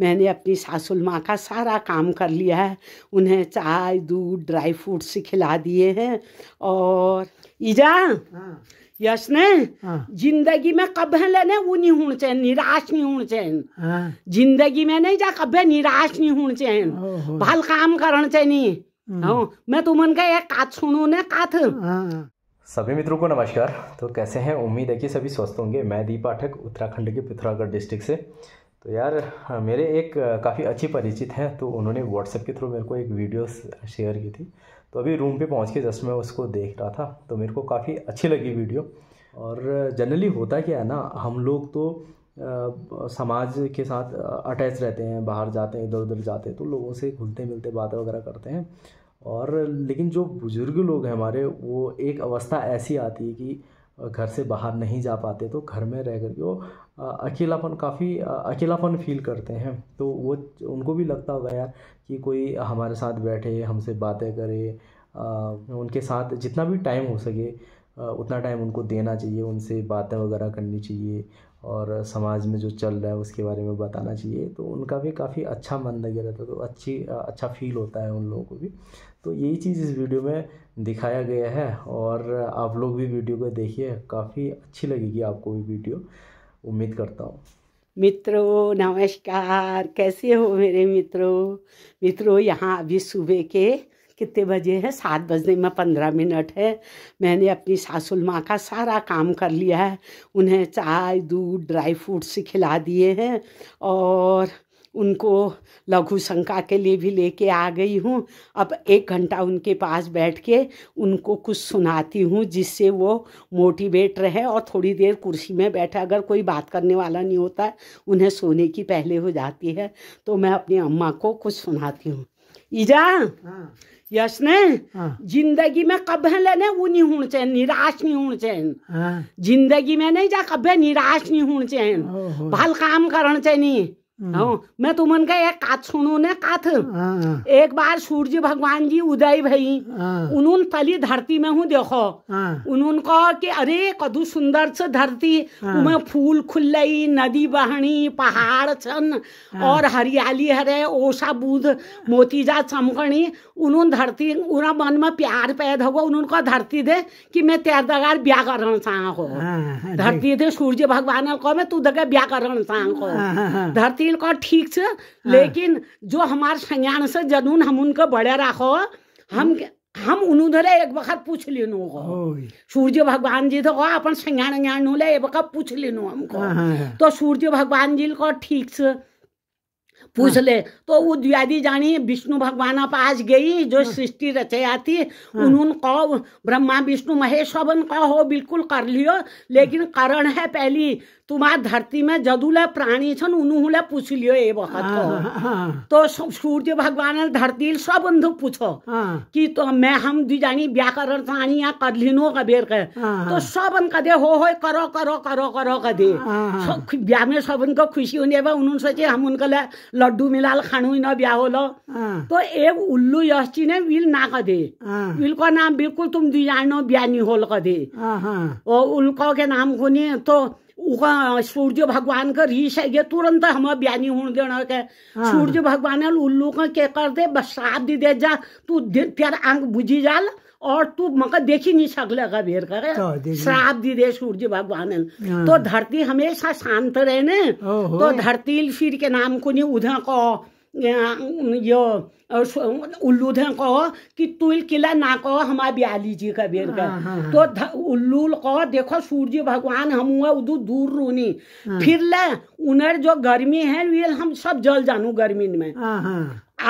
मैंने अपनी सासुल माँ का सारा काम कर लिया है उन्हें चाय दूध ड्राई फ्रूट्स खिला दिए हैं और ईजा हाँ। यश ने हाँ। जिंदगी में है लेने वो नहीं होने चाहिए निराश नहीं होने चाहिए हाँ। जिंदगी में नहीं जा है निराश नहीं होने चाहिए भल काम करना चाहिए हम्म। हाँ मैं तुमन तो का एक कात सुनो ना कात सभी मित्रों को नमस्कार तो कैसे हैं उम्मीद है कि सभी स्वस्थ होंगे मैं दीप पाठक उत्तराखंड के पिथौरागढ़ डिस्ट्रिक्ट से तो यार हाँ, मेरे एक काफ़ी अच्छी परिचित हैं तो उन्होंने व्हाट्सएप के थ्रू मेरे को एक वीडियो शेयर की थी तो अभी रूम पे पहुंच के जस्ट मैं उसको देख रहा था तो मेरे को काफ़ी अच्छी लगी वीडियो और जनरली होता क्या है ना हम लोग तो आ, समाज के साथ अटैच रहते हैं बाहर जाते हैं इधर उधर जाते हैं तो लोगों से घुलते मिलते बातें वगैरह करते हैं और लेकिन जो बुज़ुर्ग लोग हैं हमारे वो एक अवस्था ऐसी आती है कि घर से बाहर नहीं जा पाते तो घर में रह कर के वो अकेलापन काफ़ी अकेलापन फील करते हैं तो वो उनको भी लगता होगा यार कि कोई हमारे साथ बैठे हमसे बातें करे उनके साथ जितना भी टाइम हो सके उतना टाइम उनको देना चाहिए उनसे बातें वगैरह करनी चाहिए और समाज में जो चल रहा है उसके बारे में बताना चाहिए तो उनका भी काफ़ी अच्छा मन लगे रहता है तो अच्छी अच्छा फील होता है उन लोगों को भी तो यही चीज़ इस वीडियो में दिखाया गया है और आप लोग भी वीडियो को देखिए काफ़ी अच्छी लगेगी आपको भी वीडियो उम्मीद करता हूँ मित्रों नमस्कार कैसे हो मेरे मित्रों मित्रों यहाँ अभी सुबह के कितने बजे है सात बजने में पंद्रह मिनट है मैंने अपनी सासुल माँ का सारा काम कर लिया है उन्हें चाय दूध ड्राई फ्रूट्स खिला दिए हैं और उनको लघु शंका के लिए भी लेके आ गई हूँ अब एक घंटा उनके पास बैठ के उनको कुछ सुनाती हूँ जिससे वो मोटिवेट रहे और थोड़ी देर कुर्सी में बैठे अगर कोई बात करने वाला नहीं होता है उन्हें सोने की पहले हो जाती है तो मैं अपनी अम्मा को कुछ सुनाती हूँ ईजा हाँ। यसमा जिन्दगीमा कबैले नै ऊ नि हुन चाहिए निराश नि हुन चाहिए जिन्दगीमा नै जा कबै निराश नि हुन चाहिए भल काम गर्न चाहिँ नि हाँ हम्म। मैं तुमन तो का एक कात सुनो ने कात हाँ। एक बार सूर्य भगवान जी उदय भई हाँ। उन्होंने तली धरती में हूँ देखो हाँ। उन्होंने कहा कि अरे कदु सुंदर से धरती उमें फूल रही नदी बहनी पहाड़ छन और हरियाली हरे ओसा बुध मोतीजा चमकनी उन्होंने धरती उन्हें मन में प्यार पैदा हुआ उन्होंने कहा धरती दे कि मैं तेर दगार ब्याह चाह हो धरती दे सूर्य भगवान कहो मैं तू दगा ब्याह चाह हो धरती तहसील का ठीक से हाँ। लेकिन जो हमारे संज्ञान से जनून हम उनके बड़े रखो हम हम्म। हम उन उधर एक बखर पूछ हो सूर्य भगवान जी तो अपन संज्ञान ज्ञान ले एक बखर पूछ लेनो हमको हाँ, हाँ, तो सूर्य भगवान जी को ठीक से पूछ ले तो वो द्व्यादी जानी विष्णु भगवान पास गई जो सृष्टि रचे आती उन्होंने कहो ब्रह्मा विष्णु महेश हवन कहो बिल्कुल कर लियो लेकिन कारण है पहली तुमा धरती में जदूला प्राणी छन् उनीहरूलाई पुछि लियो ए बखत तो सूर्य भगवान धरती सब पुछ कि तो मैं हम दुजानी व्याकरण तानी यहाँ कर लिनो कबेर के तो सब कदे हो हो करो करो करो करो कदे ब्याह में सब उनको खुशी होने बा उन्होंने सोचे हम उनका लड्डू मिलाल खानु न ब्याह हो लो तो एक उल्लू यस्ची ने विल ना दे विल का नाम बिल्कुल तुम दुजानो ब्याह नहीं होल कदे और उनको के नाम को तो सूर्य भगवान का रीस है ये तुरंत हम ब्यानी हूं देना के हाँ। सूर्य भगवान उल्लू का के कर दे बस साफ दी दे जा तू तेरा अंग बुझी जाल और तू मका देखी नहीं सकले का बेर करे तो श्राप दी दे सूर्य भगवान हाँ। तो धरती हमेशा शांत रहने तो धरती फिर के नाम को नहीं उधर को यो थे कहो कि तुल किला ना कहो हमारे बियाली जी का बेर का हाँ, हाँ, हाँ। तो उल्लूल कहो देखो सूर्य भगवान हम हुआ उदू दूर रूनी फिर ले उनर जो गर्मी है वे हम सब जल जानू गर्मी में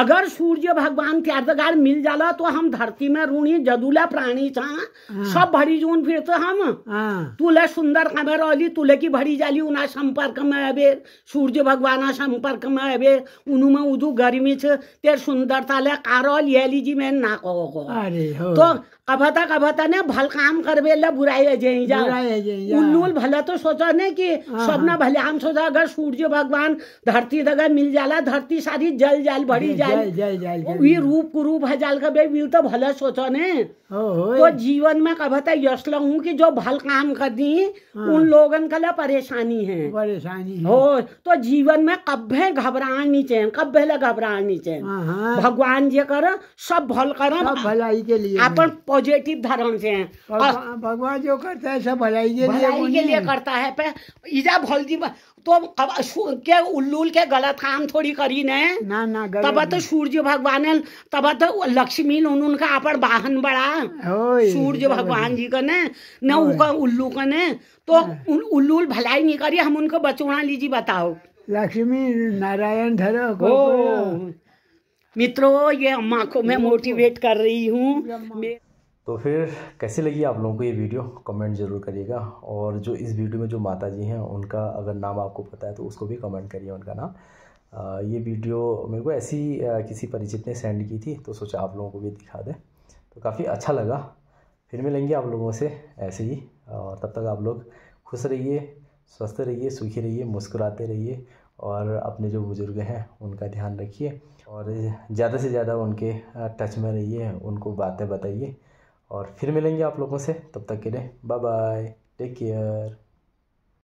अगर सूर्य भगवान के अर्धगार मिल जाला तो हम धरती में रूणी जदूला प्राणी था छा हाँ। सब भरी जून फिर तो हम हाँ। तुले सुंदर कमे रही तुले की भरी जाली उना संपर्क में अबे सूर्य भगवान संपर्क में अबे उनु में उदू गर्मी छे तेर सुंदरता ले कारोल ये जी मैं ना कहो तो कभता कभता ने भल काम करबे ला बुराई अजई जा उल्लूल भला तो सोचा ने कि हाँ, सपना हाँ। भले हम सोचा अगर सूर्य भगवान धरती दगा मिल जाला धरती सारी जल जाल भरी जाल रूप कुरूप हजाल का बे तो भला सोचा ने तो जीवन में कभता यश लगू की जो भल काम कर दी हाँ। उन लोगन का ला परेशानी है परेशानी हो तो जीवन में कब्बे घबरानी चाहिए कब्बे ला घबरानी चाहिए भगवान जी कर सब भल कर भलाई के लिए अपन पॉजिटिव धारण से हैं भगवान जो करता है सब भलाई के भलाई के लिए करता है पे इजा जी तो के उल्लूल के गलत काम थोड़ी करी ने ना ना तब तो सूर्य भगवान तब तो लक्ष्मी उनका अपन वाहन बड़ा सूर्य भगवान जी का ने न उनका उल्लू का ने तो उल्लूल भलाई नहीं करी हम उनको बचोड़ा लीजिए बताओ लक्ष्मी नारायण धर को मित्रों ये अम्मा को मैं मोटिवेट कर रही हूँ तो फिर कैसी लगी आप लोगों को ये वीडियो कमेंट ज़रूर करिएगा और जो इस वीडियो में जो माता जी हैं उनका अगर नाम आपको पता है तो उसको भी कमेंट करिए उनका नाम ये वीडियो मेरे को ऐसी किसी परिचित ने सेंड की थी तो सोचा आप लोगों को भी दिखा दें तो काफ़ी अच्छा लगा फिर मिलेंगे आप लोगों से ऐसे ही और तब तक आप लोग खुश रहिए स्वस्थ रहिए सुखी रहिए मुस्कुराते रहिए और अपने जो बुज़ुर्ग हैं उनका ध्यान रखिए और ज़्यादा से ज़्यादा उनके टच में रहिए उनको बातें बताइए और फिर मिलेंगे आप लोगों से तब तक के लिए बाय बाय टेक केयर